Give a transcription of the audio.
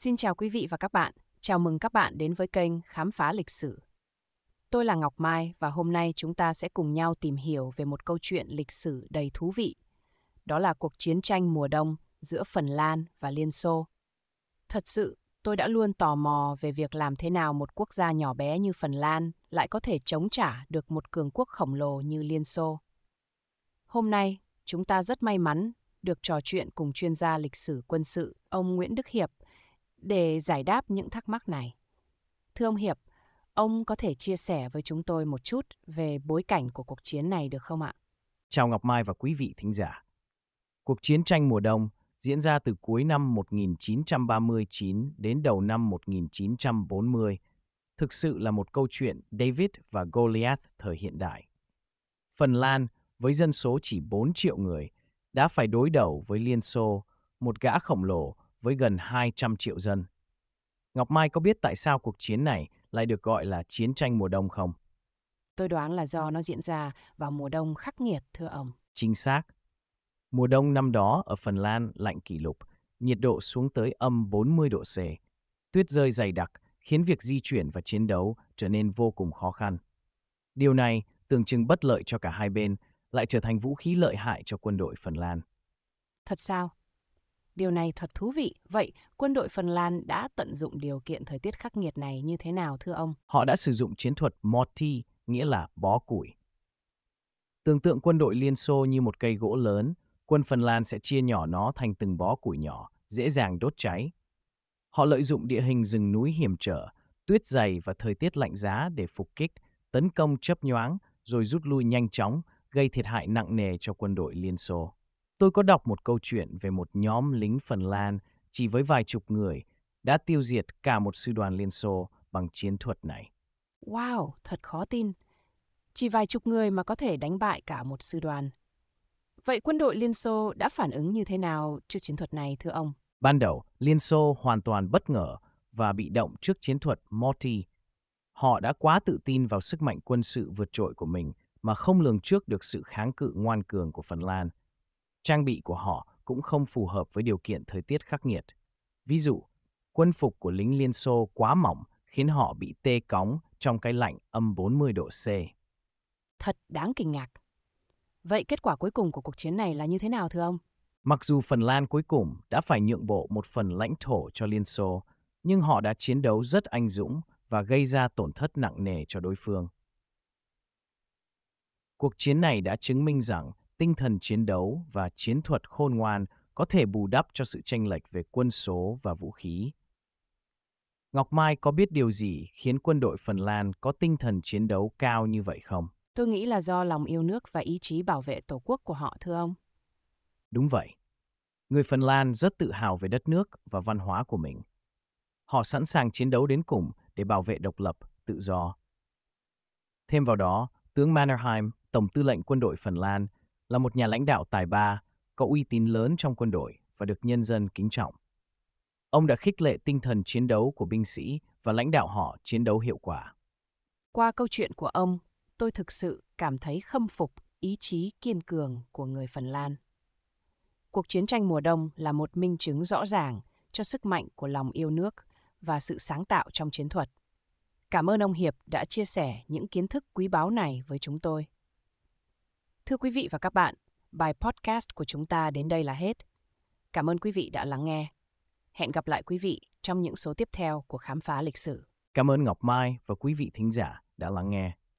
Xin chào quý vị và các bạn, chào mừng các bạn đến với kênh Khám phá lịch sử. Tôi là Ngọc Mai và hôm nay chúng ta sẽ cùng nhau tìm hiểu về một câu chuyện lịch sử đầy thú vị. Đó là cuộc chiến tranh mùa đông giữa Phần Lan và Liên Xô. Thật sự, tôi đã luôn tò mò về việc làm thế nào một quốc gia nhỏ bé như Phần Lan lại có thể chống trả được một cường quốc khổng lồ như Liên Xô. Hôm nay, chúng ta rất may mắn được trò chuyện cùng chuyên gia lịch sử quân sự, ông Nguyễn Đức Hiệp, để giải đáp những thắc mắc này. Thưa ông Hiệp, ông có thể chia sẻ với chúng tôi một chút về bối cảnh của cuộc chiến này được không ạ? Chào Ngọc Mai và quý vị thính giả. Cuộc chiến tranh mùa đông diễn ra từ cuối năm 1939 đến đầu năm 1940, thực sự là một câu chuyện David và Goliath thời hiện đại. Phần Lan, với dân số chỉ 4 triệu người, đã phải đối đầu với Liên Xô, một gã khổng lồ với gần 200 triệu dân. Ngọc Mai có biết tại sao cuộc chiến này lại được gọi là chiến tranh mùa đông không? Tôi đoán là do nó diễn ra vào mùa đông khắc nghiệt, thưa ông. Chính xác. Mùa đông năm đó ở Phần Lan lạnh kỷ lục, nhiệt độ xuống tới âm 40 độ C. Tuyết rơi dày đặc khiến việc di chuyển và chiến đấu trở nên vô cùng khó khăn. Điều này tưởng chừng bất lợi cho cả hai bên, lại trở thành vũ khí lợi hại cho quân đội Phần Lan. Thật sao? Điều này thật thú vị. Vậy, quân đội Phần Lan đã tận dụng điều kiện thời tiết khắc nghiệt này như thế nào thưa ông? Họ đã sử dụng chiến thuật Morty, nghĩa là bó củi. Tưởng tượng quân đội Liên Xô như một cây gỗ lớn, quân Phần Lan sẽ chia nhỏ nó thành từng bó củi nhỏ, dễ dàng đốt cháy. Họ lợi dụng địa hình rừng núi hiểm trở, tuyết dày và thời tiết lạnh giá để phục kích, tấn công chớp nhoáng, rồi rút lui nhanh chóng, gây thiệt hại nặng nề cho quân đội Liên Xô. Tôi có đọc một câu chuyện về một nhóm lính Phần Lan chỉ với vài chục người đã tiêu diệt cả một sư đoàn Liên Xô bằng chiến thuật này. Wow, thật khó tin. Chỉ vài chục người mà có thể đánh bại cả một sư đoàn. Vậy quân đội Liên Xô đã phản ứng như thế nào trước chiến thuật này thưa ông? Ban đầu, Liên Xô hoàn toàn bất ngờ và bị động trước chiến thuật Morty. Họ đã quá tự tin vào sức mạnh quân sự vượt trội của mình mà không lường trước được sự kháng cự ngoan cường của Phần Lan. Trang bị của họ cũng không phù hợp với điều kiện thời tiết khắc nghiệt. Ví dụ, quân phục của lính Liên Xô quá mỏng khiến họ bị tê cóng trong cái lạnh âm 40 độ C. Thật đáng kinh ngạc. Vậy kết quả cuối cùng của cuộc chiến này là như thế nào thưa ông? Mặc dù Phần Lan cuối cùng đã phải nhượng bộ một phần lãnh thổ cho Liên Xô, nhưng họ đã chiến đấu rất anh dũng và gây ra tổn thất nặng nề cho đối phương. Cuộc chiến này đã chứng minh rằng tinh thần chiến đấu và chiến thuật khôn ngoan có thể bù đắp cho sự chênh lệch về quân số và vũ khí. Ngọc Mai có biết điều gì khiến quân đội Phần Lan có tinh thần chiến đấu cao như vậy không? Tôi nghĩ là do lòng yêu nước và ý chí bảo vệ tổ quốc của họ thưa ông. Đúng vậy. Người Phần Lan rất tự hào về đất nước và văn hóa của mình. Họ sẵn sàng chiến đấu đến cùng để bảo vệ độc lập, tự do. Thêm vào đó, tướng Mannerheim, Tổng tư lệnh quân đội Phần Lan, là một nhà lãnh đạo tài ba, có uy tín lớn trong quân đội và được nhân dân kính trọng. Ông đã khích lệ tinh thần chiến đấu của binh sĩ và lãnh đạo họ chiến đấu hiệu quả. Qua câu chuyện của ông, tôi thực sự cảm thấy khâm phục ý chí kiên cường của người Phần Lan. Cuộc chiến tranh mùa đông là một minh chứng rõ ràng cho sức mạnh của lòng yêu nước và sự sáng tạo trong chiến thuật. Cảm ơn ông Hiệp đã chia sẻ những kiến thức quý báu này với chúng tôi. Thưa quý vị và các bạn, bài podcast của chúng ta đến đây là hết. Cảm ơn quý vị đã lắng nghe. Hẹn gặp lại quý vị trong những số tiếp theo của Khám phá lịch sử. Cảm ơn Ngọc Mai và quý vị thính giả đã lắng nghe.